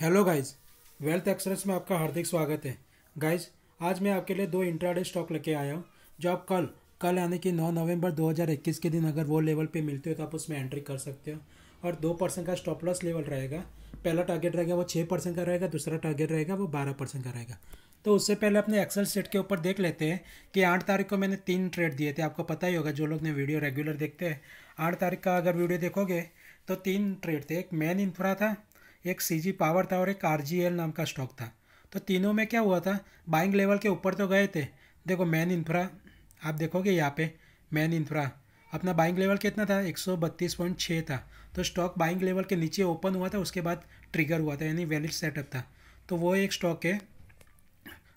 hello guys wealth express में आपका हार्दिक स्वागत है गाइज आज मैं आपके लिए दो इंट्राडे स्टॉक लेके आया हूँ जो आप कल कल यानी कि 9 नवंबर 2021 के दिन अगर वो लेवल पे मिलते हो तो आप उसमें एंट्री कर सकते हो और दो परसेंट का स्टॉप लॉस लेवल रहेगा पहला टारगेट रहेगा वो छः परसेंट का रहेगा दूसरा टारगेट रहेगा वो बारह परसेंट का रहेगा तो उससे पहले अपने एक्सेल सेट के ऊपर देख लेते हैं कि आठ तारीख को मैंने तीन ट्रेड दिए थे आपको पता ही होगा जो लोग ने वीडियो रेगुलर देखते हैं आठ तारीख का अगर वीडियो देखोगे तो तीन ट्रेड थे एक मेन इंफ्रा था एक सी पावर था और एक आर नाम का स्टॉक था तो तीनों में क्या हुआ था बाइंग लेवल के ऊपर तो गए थे देखो मैन इंफ्रा आप देखोगे यहाँ पे मैन इंफ्रा अपना बाइंग लेवल कितना था छः था तो स्टॉक बाइंग लेवल के नीचे ओपन हुआ था उसके बाद ट्रिगर हुआ था यानी वैलिड सेटअप था तो वो एक स्टॉक है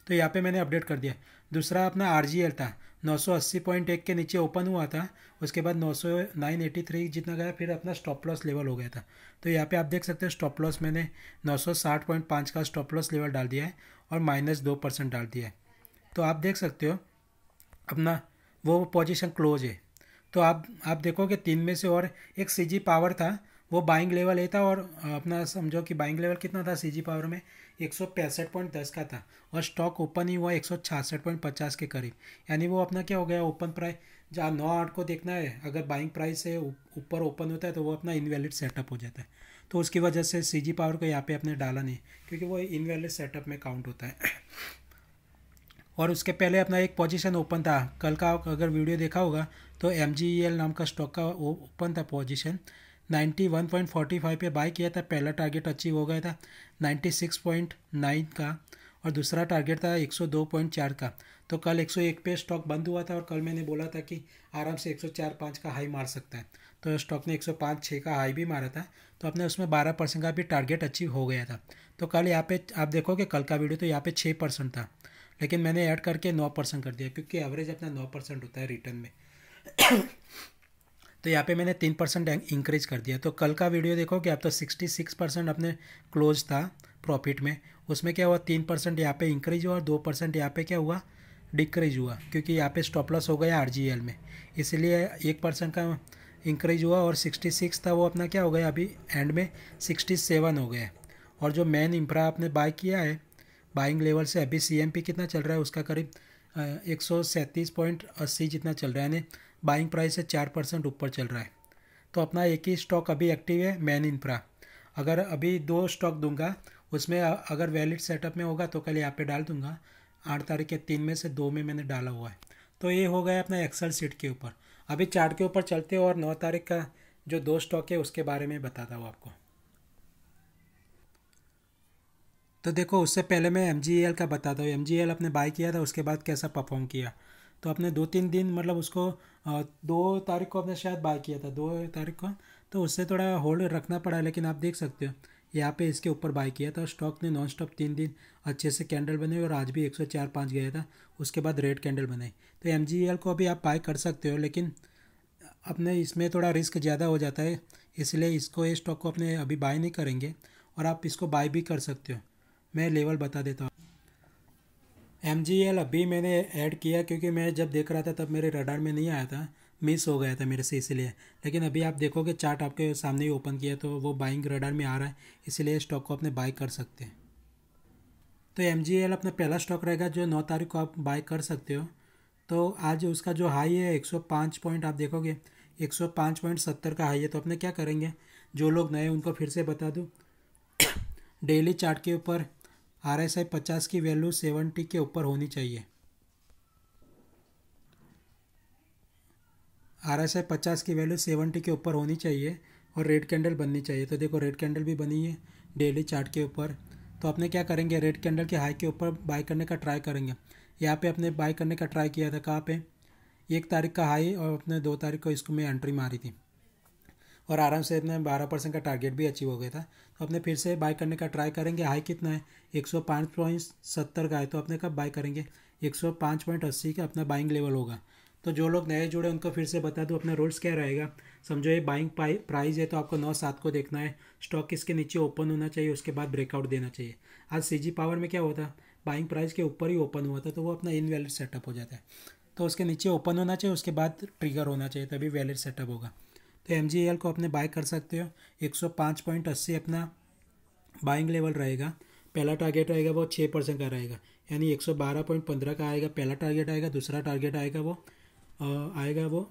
तो यहाँ पे मैंने अपडेट कर दिया दूसरा अपना आर था 980.1 के नीचे ओपन हुआ था उसके बाद 900 जितना गया फिर अपना स्टॉप लॉस लेवल हो गया था तो यहाँ पे आप देख सकते हैं स्टॉप लॉस मैंने 960.5 का स्टॉप लॉस लेवल डाल दिया है और माइनस दो परसेंट डाल दिया है तो आप देख सकते हो अपना वो पोजीशन क्लोज है तो आप आप देखोगे तीन में से और एक सी पावर था वो बाइंग लेवल ये था और अपना समझो कि बाइंग लेवल कितना था सी पावर में एक पॉइंट दस का था और स्टॉक ओपन ही हुआ एक पॉइंट पचास के करीब यानी वो अपना क्या हो गया ओपन प्राइस जहाँ नौ आठ को देखना है अगर बाइंग प्राइस से ऊपर ओपन होता है तो वो अपना इनवैलिड सेटअप हो जाता है तो उसकी वजह से सी पावर को यहाँ पे अपने डाला नहीं क्योंकि वो इनवैलिड सेटअप में काउंट होता है और उसके पहले अपना एक पोजीशन ओपन था कल का अगर वीडियो देखा होगा तो एम e नाम का स्टॉक का ओपन था पोजीशन 91.45 पे बाई किया था पहला टारगेट अचीव हो गया था 96.9 का और दूसरा टारगेट था 102.4 का तो कल 101 पे स्टॉक बंद हुआ था और कल मैंने बोला था कि आराम से चार पाँच का हाई मार सकता है तो स्टॉक ने पाँच छः का हाई भी मारा था तो अपने उसमें 12 परसेंट का भी टारगेट अचीव हो गया था तो कल यहाँ पे आप देखोगे कल का वीडियो तो यहाँ पे छः परसेंट था लेकिन मैंने ऐड करके नौ परसेंट कर दिया क्योंकि एवरेज अपना नौ परसेंट होता है रिटर्न में तो यहाँ पे मैंने तीन परसेंट इंक्रीज कर दिया तो कल का वीडियो देखो कि आप तो सिक्सटी सिक्स परसेंट अपने क्लोज था प्रॉफिट में उसमें क्या हुआ तीन परसेंट यहाँ पर इंक्रीज हुआ और दो परसेंट यहाँ पर क्या हुआ डिक्रीज हुआ क्योंकि यहाँ पे स्टॉप लॉस हो गया आर में इसलिए एक परसेंट का इंक्रीज हुआ और सिक्सटी सिक्स था वो अपना क्या हो गया अभी एंड में सिक्सटी सेवन हो गया और जो मेन इंफ्रा आपने बाय किया है बाइंग लेवल से अभी सी कितना चल रहा है उसका करीब एक सौ सैंतीस पॉइंट अस्सी जितना चल रहा है यानी बाइंग प्राइस से चार परसेंट ऊपर चल रहा है तो अपना एक ही स्टॉक अभी एक्टिव है मैन इंफ्रा अगर अभी दो स्टॉक दूंगा उसमें अगर वैलिड सेटअप में होगा तो कल यहाँ पे डाल दूंगा आठ तारीख के तीन में से दो में मैंने डाला हुआ है तो ये हो गया अपना एक्सल सीट के ऊपर अभी चार्ट के ऊपर चलते हो और नौ तारीख का जो दो स्टॉक है उसके बारे में बताता हूँ आपको तो देखो उससे पहले मैं एम का बताता हूँ एम अपने बाय किया था उसके बाद कैसा परफॉर्म किया तो आपने दो तीन दिन मतलब उसको दो तारीख को आपने शायद बाय किया था दो तारीख को तो उससे थोड़ा होल्ड रखना पड़ा लेकिन आप देख सकते हो यहाँ पे इसके ऊपर बाय किया था स्टॉक ने नॉन स्टॉप तीन दिन अच्छे से कैंडल बने और आज भी एक सौ चार पाँच गया था उसके बाद रेड कैंडल बनाई तो एम को अभी आप बाय कर सकते हो लेकिन अपने इसमें थोड़ा रिस्क ज़्यादा हो जाता है इसलिए इसको ये इस स्टॉक को अपने अभी बाय नहीं करेंगे और आप इसको बाय भी कर सकते हो मैं लेवल बता देता हूँ एम जी एल अभी मैंने ऐड किया क्योंकि मैं जब देख रहा था तब मेरे रडार में नहीं आया था मिस हो गया था मेरे से इसीलिए लेकिन अभी आप देखोगे चार्ट आपके सामने ही ओपन किया तो वो बाइंग रडार में आ रहा है इसीलिए स्टॉक को अपने बाई कर सकते हैं तो एम जी एल अपना पहला स्टॉक रहेगा जो नौ तारीख को आप बाई कर सकते हो तो आज उसका जो हाई है एक सौ पाँच पॉइंट आप देखोगे एक सौ पाँच पॉइंट सत्तर का हाई है तो अपने क्या करेंगे जो लोग नए उनको फिर से बता दूँ डेली चार्ट के ऊपर आर एस आई पचास की वैल्यू सेवेंटी के ऊपर होनी चाहिए आर एस आई पचास की वैल्यू सेवेंटी के ऊपर होनी चाहिए और रेड कैंडल बननी चाहिए तो देखो रेड कैंडल भी बनी है डेली चार्ट के ऊपर तो अपने क्या करेंगे रेड कैंडल के हाई के ऊपर बाय करने का ट्राई करेंगे यहाँ पे अपने बाय करने का ट्राई किया था कहाँ पे एक तारीख का हाई और अपने दो तारीख को इसको मैं एंट्री मारी थी और आराम से अपने बारह परसेंट का टारगेट भी अचीव हो गया था तो अपने फिर से बाय करने का ट्राई करेंगे हाई कितना है एक सौ पाँच पॉइंट सत्तर का है तो अपने कब बाय करेंगे एक सौ पाँच पॉइंट अस्सी का अपना बाइंग लेवल होगा तो जो लोग नए जुड़े उनको फिर से बता दूँ अपना रूल्स क्या रहेगा समझो ये बाइंग प्राइस है तो आपको नौ सात को देखना है स्टॉक किसके नीचे ओपन होना चाहिए उसके बाद ब्रेकआउट देना चाहिए आज सी पावर में क्या होता बाइंग प्राइस के ऊपर ही ओपन हुआ था तो वो अपना इनवैलिड सेटअप हो जाता है तो उसके नीचे ओपन होना चाहिए उसके बाद ट्रिगर होना चाहिए तभी वैलिड सेटअप होगा तो एम को अपने बाय कर सकते हो एक सौ पाँच पॉइंट अस्सी अपना बाइंग लेवल रहेगा पहला टारगेट रहेगा वो छः परसेंट का रहेगा यानी एक सौ बारह पॉइंट पंद्रह का आएगा पहला टारगेट आएगा दूसरा टारगेट आएगा वो आएगा वो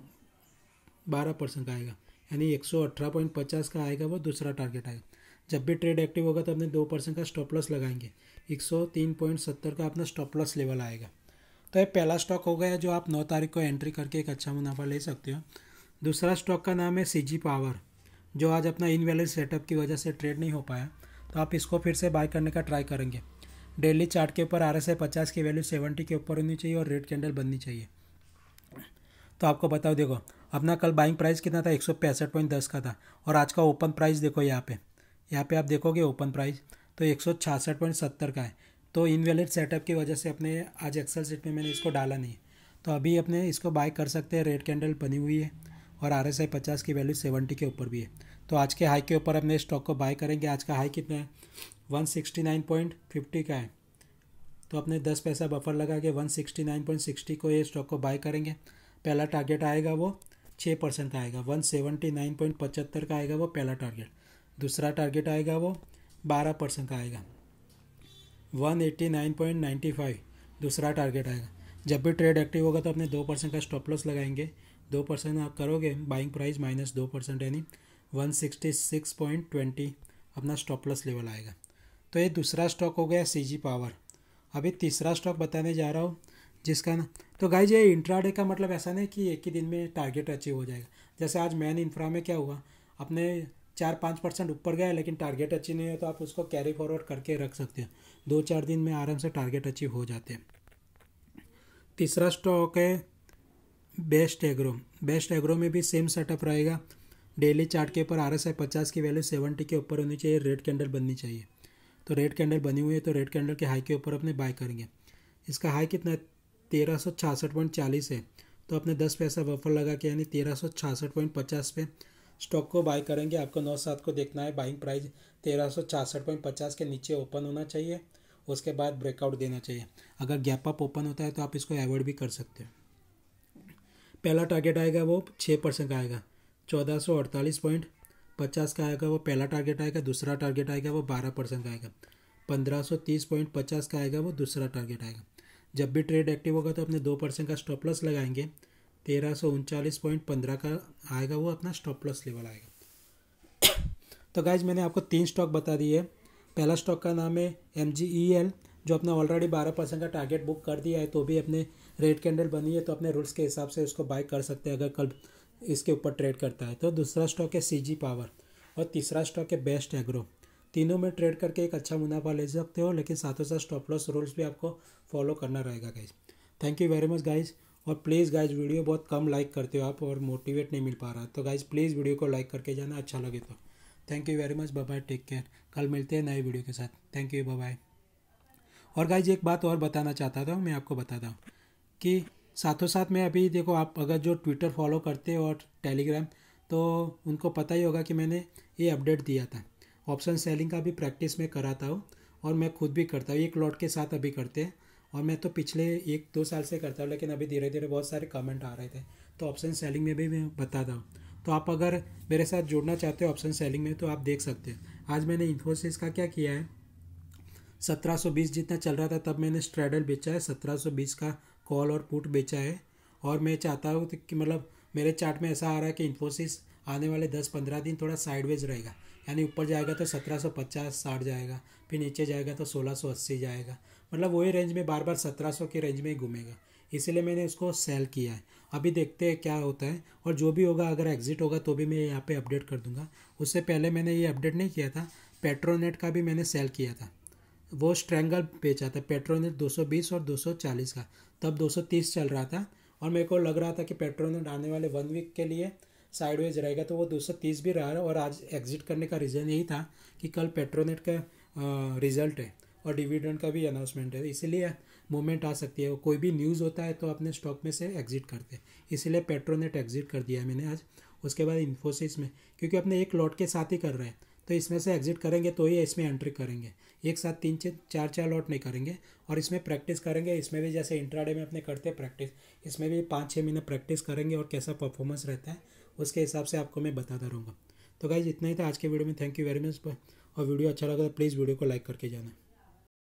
बारह परसेंट का आएगा यानी एक सौ अठारह पॉइंट पचास का आएगा वो दूसरा टारगेट आएगा जब भी ट्रेड एक्टिव होगा तो अपने दो परसेंट का स्टॉप लॉस लगाएंगे एक सौ तीन पॉइंट सत्तर का अपना स्टॉप लॉस लेवल आएगा तो ये पहला स्टॉक हो गया जो आप नौ तारीख को एंट्री करके एक अच्छा मुनाफा ले सकते हो दूसरा स्टॉक का नाम है सी पावर जो आज अपना इनवैलिड सेटअप की वजह से ट्रेड नहीं हो पाया तो आप इसको फिर से बाय करने का ट्राई करेंगे डेली चार्ट के ऊपर आर एस पचास की वैल्यू सेवेंटी के ऊपर होनी चाहिए और रेड कैंडल बननी चाहिए तो आपको बताओ देखो अपना कल बाइंग प्राइस कितना था एक सौ पैंसठ पॉइंट दस का था और आज का ओपन प्राइस देखो यहाँ पे यहाँ पे आप देखोगे ओपन प्राइस तो एक सौ छियासठ पॉइंट सत्तर का है तो इनवैलिड सेटअप की वजह से अपने आज एक्सेल सीट में मैंने इसको डाला नहीं तो अभी अपने इसको बाय कर सकते हैं रेड कैंडल बनी हुई है और आर एस आई पचास की वैल्यू सेवेंटी के ऊपर भी है तो आज के हाई के ऊपर हम स्टॉक को बाय करेंगे आज का हाई कितना है one sixty nine point fifty का है तो अपने दस पैसा बफर लगा के one sixty nine point sixty को ये स्टॉक को बाय करेंगे पहला टारगेट आएगा वो छः परसेंट का आएगा वन सेवेंटी नाइन पॉइंट पचहत्तर का आएगा वो पहला टारगेट दूसरा टारगेट आएगा वो बारह परसेंट का आएगा one eighty nine point ninety five दूसरा टारगेट आएगा जब भी ट्रेड एक्टिव होगा तो अपने दो परसेंट का स्टॉप लॉस लगाएंगे दो परसेंट आप करोगे बाइंग प्राइस माइनस दो परसेंट यानी one sixty six point twenty अपना स्टॉप लेवल आएगा तो ये दूसरा स्टॉक हो गया सी जी पावर अभी तीसरा स्टॉक बताने जा रहा हूँ जिसका ना तो जी ये इंट्राडे का मतलब ऐसा नहीं कि एक ही दिन में टारगेट अचीव हो जाएगा जैसे आज मैन इंफ्रा में क्या हुआ अपने चार पाँच परसेंट ऊपर गया लेकिन टारगेट अचीव नहीं है तो आप उसको कैरी फॉरवर्ड करके रख सकते हैं दो चार दिन में आराम से टारगेट अचीव हो जाते हैं तीसरा स्टॉक है बेस्ट एग्रो बेस्ट एग्रो में भी सेम सेटअप रहेगा डेली चार्ट के ऊपर आर एस आई पचास की वैल्यू सेवेंटी के ऊपर होनी चाहिए रेड कैंडल बननी चाहिए तो रेड कैंडल बनी हुई है तो रेड कैंडल के हाई के ऊपर अपने बाय करेंगे इसका हाई कितना है तेरह सौ छियासठ पॉइंट चालीस है तो अपने दस पैसा बफर लगा के यानी तेरह सौ छियासठ पॉइंट पचास पे स्टॉक को बाय करेंगे आपको नौ सात को देखना है बाइंग प्राइस तेरह सौ छियासठ पॉइंट पचास के नीचे ओपन होना चाहिए उसके बाद ब्रेकआउट देना चाहिए अगर गैप अप ओपन होता है तो आप इसको एवॉइड भी कर सकते हैं पहला टारगेट आएगा वो छः परसेंट का आएगा चौदह सौ अड़तालीस पॉइंट पचास का आएगा वो पहला टारगेट आएगा दूसरा टारगेट आएगा वो बारह परसेंट का आएगा पंद्रह सौ तीस पॉइंट पचास का आएगा वो दूसरा टारगेट आएगा जब भी ट्रेड एक्टिव होगा तो अपने दो परसेंट का स्टॉप लॉस लगाएंगे तेरह सौ उनचालीस पॉइंट पंद्रह का आएगा वो अपना स्टॉप लॉस लेवल आएगा तो गाइज मैंने आपको तीन स्टॉक बता दिए पहला स्टॉक का नाम है एम जी ई एल जो अपना ऑलरेडी बारह परसेंट का टारगेट बुक कर दिया है तो भी अपने रेड कैंडल बनी है तो अपने रूल्स के हिसाब से उसको बाय कर सकते हैं अगर कल इसके ऊपर ट्रेड करता है तो दूसरा स्टॉक है सी जी पावर और तीसरा स्टॉक है बेस्ट एग्रो तीनों में ट्रेड करके एक अच्छा मुनाफा ले सकते हो लेकिन साथों साथ स्टॉप लॉस रूल्स भी आपको फॉलो करना रहेगा guys thank you very much guys और प्लीज़ गाइज वीडियो बहुत कम लाइक करते हो आप और मोटिवेट नहीं मिल पा रहा तो गाइज प्लीज़ वीडियो को लाइक करके जाना अच्छा लगे तो thank you very much bye take care कल मिलते हैं नए वीडियो के साथ थैंक यू बाय और गाइज एक बात और बताना चाहता था मैं आपको बताता हूँ कि साथों साथ मैं अभी देखो आप अगर जो ट्विटर फॉलो करते हो और टेलीग्राम तो उनको पता ही होगा कि मैंने ये अपडेट दिया था ऑप्शन सेलिंग का भी प्रैक्टिस मैं कराता हूँ और मैं खुद भी करता हूँ एक लॉट के साथ अभी करते हैं और मैं तो पिछले एक दो साल से करता हूँ लेकिन अभी धीरे धीरे बहुत सारे कमेंट आ रहे थे तो ऑप्शन सेलिंग में भी मैं बताता हूँ तो आप अगर मेरे साथ जुड़ना चाहते हो ऑप्शन सेलिंग में तो आप देख सकते हैं आज मैंने इन्फोसिस का क्या किया है 1720 जितना चल रहा था तब मैंने स्ट्रेडल बेचा है 1720 का कॉल और पुट बेचा है और मैं चाहता हूँ कि मतलब मेरे चार्ट में ऐसा आ रहा है कि इन्फोसिस आने वाले 10-15 दिन थोड़ा साइडवेज रहेगा यानी ऊपर जाएगा तो 1750 साठ जाएगा फिर नीचे जाएगा तो 1680 जाएगा मतलब वही रेंज में बार बार 1700 के रेंज में ही घूमेगा इसीलिए मैंने उसको सेल किया है अभी देखते हैं क्या होता है और जो भी होगा अगर एग्ज़िट होगा तो भी मैं यहाँ पे अपडेट कर दूंगा उससे पहले मैंने ये अपडेट नहीं किया था पेट्रोनेट का भी मैंने सेल किया था वो स्ट्रैंगल बेचा था पेट्रोनेट 220 और 240 का तब 230 चल रहा था और मेरे को लग रहा था कि पेट्रोनेट आने वाले वन वीक के लिए साइडवेज रहेगा तो वो 230 भी रहा और आज एग्जिट करने का रीज़न यही था कि कल पेट्रोनेट का रिजल्ट है और डिविडेंड का भी अनाउंसमेंट है इसीलिए मूवमेंट आ सकती है कोई भी न्यूज़ होता है तो अपने स्टॉक में से एग्जिट करते हैं इसीलिए पेट्रोनेट एग्जिट कर दिया मैंने आज उसके बाद इन्फोसिस में क्योंकि अपने एक लॉट के साथ ही कर रहे हैं तो इसमें से एग्जिट करेंगे तो ही इसमें एंट्री करेंगे एक साथ तीन चार चार लॉट नहीं करेंगे और इसमें प्रैक्टिस करेंगे इसमें भी जैसे इंट्राडे में अपने करते हैं प्रैक्टिस इसमें भी पाँच छः महीने प्रैक्टिस करेंगे और कैसा परफॉर्मेंस रहता है उसके हिसाब से आपको मैं बताता रहूँगा तो गाइज इतना ही था आज के वीडियो में थैंक यू वेरी मच और वीडियो अच्छा लगा तो प्लीज़ वीडियो को लाइक करके जाना